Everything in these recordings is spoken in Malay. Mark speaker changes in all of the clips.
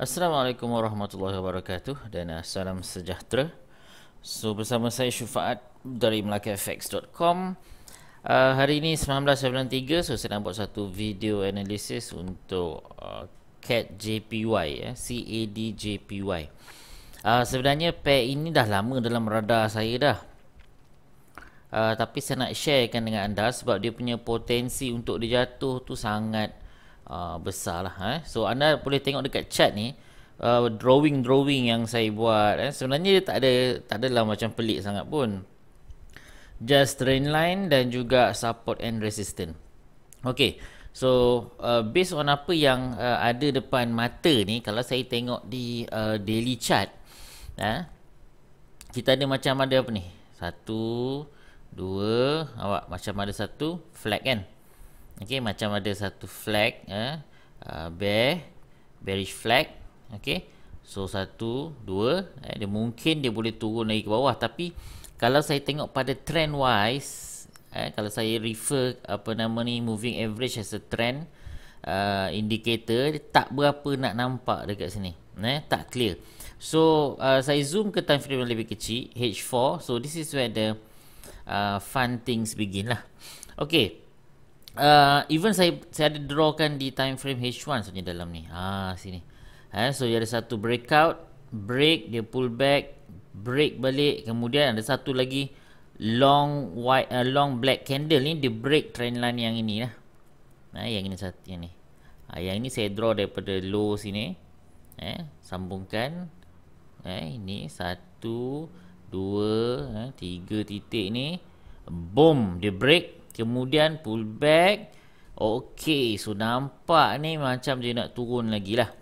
Speaker 1: Assalamualaikum warahmatullahi wabarakatuh dan uh, salam sejahtera. So bersama saya Syufaat dari MelakaFX.com uh, Hari ini 1993 so saya nak buat satu video analisis untuk uh, CAD JPY eh, CAD JPY uh, Sebenarnya pair ini dah lama dalam radar saya dah uh, Tapi saya nak sharekan dengan anda sebab dia punya potensi untuk dia jatuh tu sangat Ah, besar lah eh. So anda boleh tengok dekat chat ni Drawing-drawing ah, uh, yang saya buat eh. Sebenarnya dia tak ada Tak adalah macam pelik sangat pun Just train line dan juga support and resistance Okay So uh, based on apa yang uh, ada depan mata ni Kalau saya tengok di uh, daily chart eh, Kita ada macam ada apa ni Satu Dua Awak macam ada satu flag kan Okey, macam ada satu flag eh uh, bear bearish flag. Okey. So satu, dua, eh, dia mungkin dia boleh turun lagi ke bawah tapi kalau saya tengok pada trend wise eh, kalau saya refer apa nama ni moving average as a trend uh, indicator tak berapa nak nampak dekat sini eh, tak clear so uh, saya zoom ke time frame yang lebih kecil H4 so this is where the uh, fun things begin lah okay uh, even saya saya ada draw kan di time frame H1 sebenarnya dalam ni. Ha ah, sini. Eh, so dia ada satu breakout, break, dia pull back, break balik, kemudian ada satu lagi long white uh, long black candle ni dia break trend line yang ini lah. Ya. Eh, nah, yang ini satu yang ni. Ha, yang ini saya draw daripada low sini. Eh, sambungkan. Eh, ini satu, dua, eh, tiga titik ni. Boom, dia break. Kemudian pullback. Okey, so nampak ni macam dia nak turun lagi lah.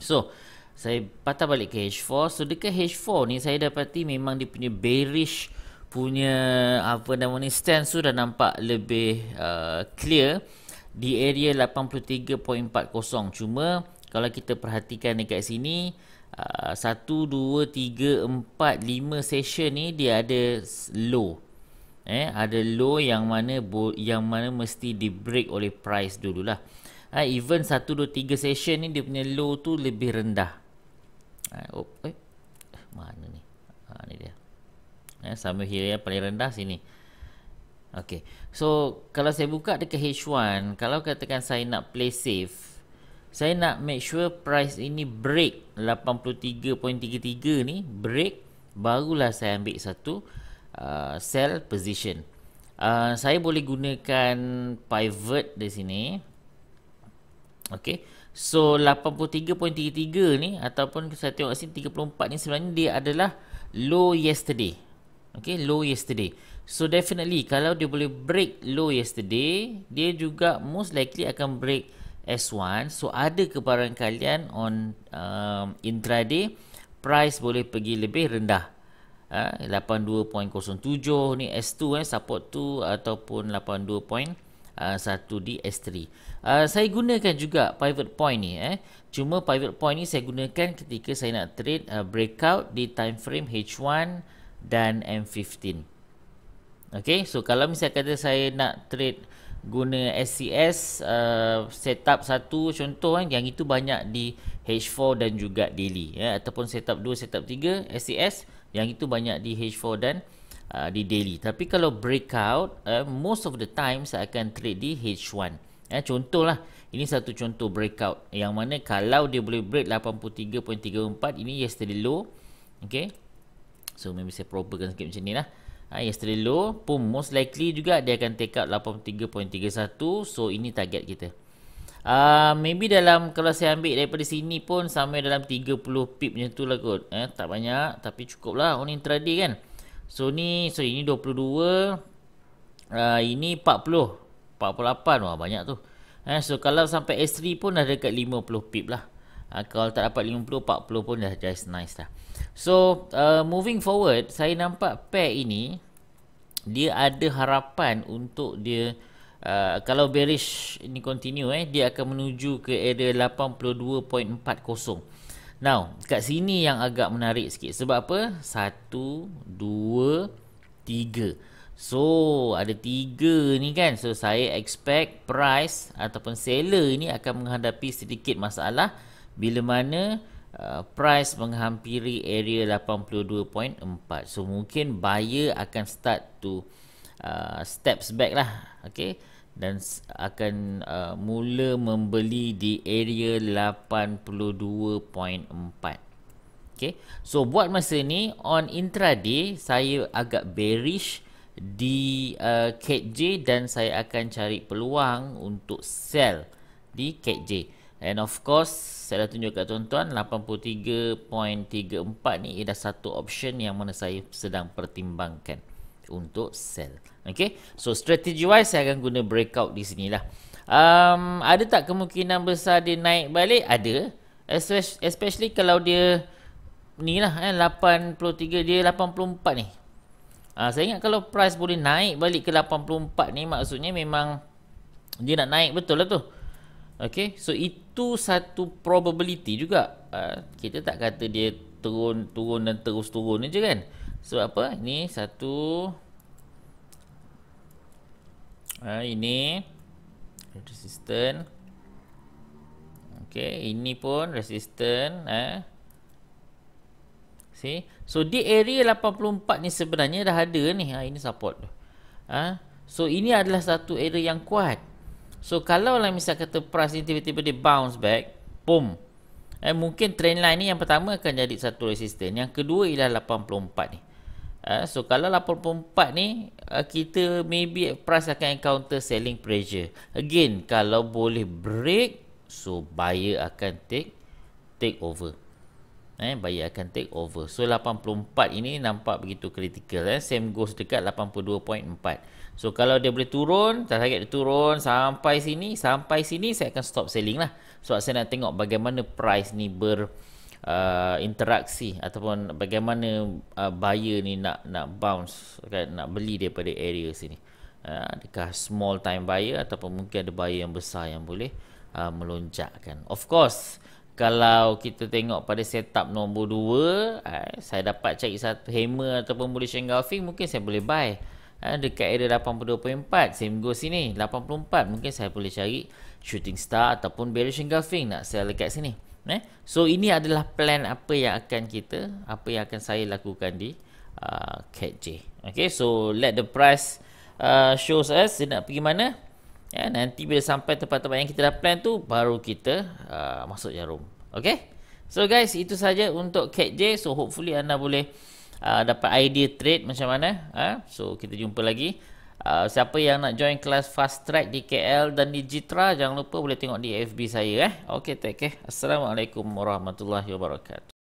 Speaker 1: So, saya patah balik ke H4. So, dekat H4 ni saya dapati memang dia punya bearish punya apa nama ni stance tu dah nampak lebih uh, clear di area 83.40 cuma kalau kita perhatikan dekat sini uh, 1 2 3 4 5 session ni dia ada low eh ada low yang mana yang mana mesti di break oleh price dululah ha, even 1 2 3 session ni dia punya low tu lebih rendah ha, oh, eh mana ni ha ni dia eh sama here yang paling rendah sini Okay, so kalau saya buka dekat H1 Kalau katakan saya nak play safe Saya nak make sure price ini break 83.33 ni Break, barulah saya ambil satu uh, sell position. Uh, saya boleh gunakan pivot di sini. Okay. So 83.33 ni ataupun saya tengok kat sini 34 ni sebenarnya dia adalah low yesterday. Okay, low yesterday. So definitely kalau dia boleh break low yesterday, dia juga most likely akan break S1. So ada kebarangkalian on um, intraday price boleh pergi lebih rendah. Ha, uh, 82.07 ni S2 eh, support tu ataupun 82.1 ah, di S3 uh, ah, saya gunakan juga pivot point ni eh. cuma pivot point ni saya gunakan ketika saya nak trade uh, breakout di time frame H1 dan M15 ok so kalau misalnya kata saya nak trade guna SCS uh, setup satu contoh eh, yang itu banyak di H4 dan juga daily eh, ataupun setup 2 setup 3 SCS yang itu banyak di H4 dan uh, di daily. Tapi kalau breakout, uh, most of the time saya akan trade di H1. Eh, lah, ini satu contoh breakout. Yang mana kalau dia boleh break 83.34, ini yesterday low. Okay. So, maybe saya propagkan sikit macam ni lah. Ha, yesterday low, pun most likely juga dia akan take out 83.31. So, ini target kita. Uh, maybe dalam kalau saya ambil daripada sini pun sampai dalam 30 pip macam tu lah kot. Eh, tak banyak tapi cukup lah on intraday kan. So ni so ini 22. Uh, ah, ini 40. 48 wah banyak tu. Eh, so kalau sampai S3 pun dah dekat 50 pip lah. Uh, kalau tak dapat 50, 40 pun dah just nice lah. So uh, moving forward, saya nampak pair ini dia ada harapan untuk dia Uh, kalau bearish ini continue eh dia akan menuju ke area 82.40 Now, kat sini yang agak menarik sikit. Sebab apa? Satu, dua, tiga. So, ada tiga ni kan. So, saya expect price ataupun seller ni akan menghadapi sedikit masalah bila mana uh, price menghampiri area 82.4. So, mungkin buyer akan start to uh, steps back lah. Okay dan akan uh, mula membeli di area 82.4. Okay. So buat masa ni on intraday saya agak bearish di uh, KJ dan saya akan cari peluang untuk sell di KJ. And of course saya dah tunjuk kat tuan-tuan 83.34 ni ialah satu option yang mana saya sedang pertimbangkan untuk sell. Okay, so strategi wise saya akan guna breakout di sini lah. Um, ada tak kemungkinan besar dia naik balik? Ada. Especially, especially kalau dia ni lah eh, 83 dia 84 ni. Ha, saya ingat kalau price boleh naik balik ke 84 ni maksudnya memang dia nak naik betul lah tu. Okay, so itu satu probability juga. Uh, kita tak kata dia turun turun dan terus turun je kan. Sebab apa? Ini satu ha, Ini Resistant Okay, ini pun resistant eh. See? So di area 84 ni sebenarnya dah ada ni ha, Ini support tu ha? So ini adalah satu area yang kuat So kalau lah misal kata price ni tiba-tiba dia bounce back Boom eh, Mungkin trend line ni yang pertama akan jadi satu resistant Yang kedua ialah 84 ni Eh, so kalau 84 ni eh, kita maybe price akan encounter selling pressure. Again kalau boleh break so buyer akan take take over. Eh buyer akan take over. So 84 ini nampak begitu critical eh same goes dekat 82.4. So kalau dia boleh turun, target dia turun sampai sini, sampai sini saya akan stop selling lah. so, saya nak tengok bagaimana price ni ber uh, interaksi ataupun bagaimana uh, buyer ni nak nak bounce kan nak beli daripada area sini. Uh, adakah small time buyer ataupun mungkin ada buyer yang besar yang boleh uh, melonjakkan. Of course kalau kita tengok pada setup nombor 2 uh, saya dapat cari satu hammer ataupun bullish engulfing mungkin saya boleh buy uh, dekat area 82.4 same go sini 84 mungkin saya boleh cari shooting star ataupun bearish engulfing nak sell dekat sini Eh? So ini adalah plan apa yang akan kita, apa yang akan saya lakukan di uh, Cat J. Okay, so let the price uh, shows us dia nak pergi mana. Ya, yeah, nanti bila sampai tempat-tempat yang kita dah plan tu, baru kita uh, masuk jarum. Okay, so guys itu saja untuk Cat J. So hopefully anda boleh uh, dapat idea trade macam mana. Uh, so kita jumpa lagi uh, siapa yang nak join kelas fast track di KL dan di Jitra jangan lupa boleh tengok di FB saya eh okey take care assalamualaikum warahmatullahi wabarakatuh